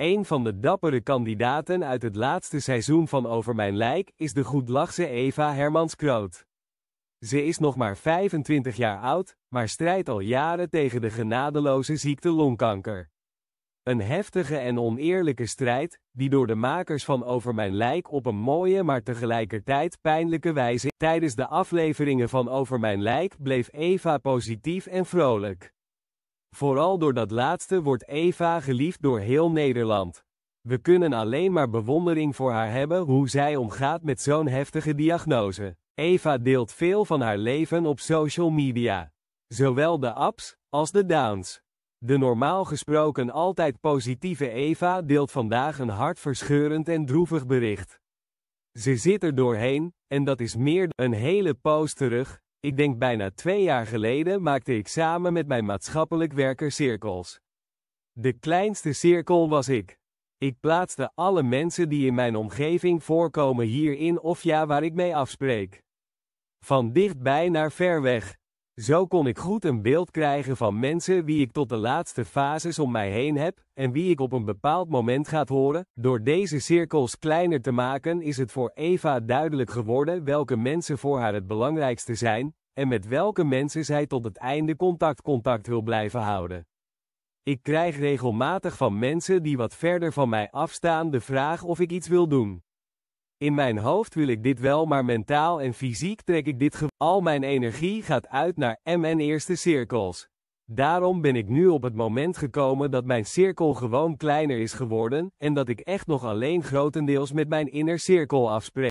Een van de dappere kandidaten uit het laatste seizoen van Over Mijn Lijk is de goedlachse Eva Hermans-Kroot. Ze is nog maar 25 jaar oud, maar strijdt al jaren tegen de genadeloze ziekte longkanker. Een heftige en oneerlijke strijd, die door de makers van Over Mijn Lijk op een mooie maar tegelijkertijd pijnlijke wijze. Tijdens de afleveringen van Over Mijn Lijk bleef Eva positief en vrolijk. Vooral door dat laatste wordt Eva geliefd door heel Nederland. We kunnen alleen maar bewondering voor haar hebben hoe zij omgaat met zo'n heftige diagnose. Eva deelt veel van haar leven op social media. Zowel de ups als de downs. De normaal gesproken altijd positieve Eva deelt vandaag een hartverscheurend en droevig bericht. Ze zit er doorheen, en dat is meer een hele poos terug, ik denk bijna twee jaar geleden maakte ik samen met mijn maatschappelijk werker cirkels. De kleinste cirkel was ik. Ik plaatste alle mensen die in mijn omgeving voorkomen hierin of ja waar ik mee afspreek. Van dichtbij naar ver weg. Zo kon ik goed een beeld krijgen van mensen wie ik tot de laatste fases om mij heen heb, en wie ik op een bepaald moment gaat horen. Door deze cirkels kleiner te maken is het voor Eva duidelijk geworden welke mensen voor haar het belangrijkste zijn, en met welke mensen zij tot het einde contact contact wil blijven houden. Ik krijg regelmatig van mensen die wat verder van mij afstaan de vraag of ik iets wil doen. In mijn hoofd wil ik dit wel, maar mentaal en fysiek trek ik dit ge. Al mijn energie gaat uit naar M en eerste cirkels. Daarom ben ik nu op het moment gekomen dat mijn cirkel gewoon kleiner is geworden en dat ik echt nog alleen grotendeels met mijn inner cirkel afspreek.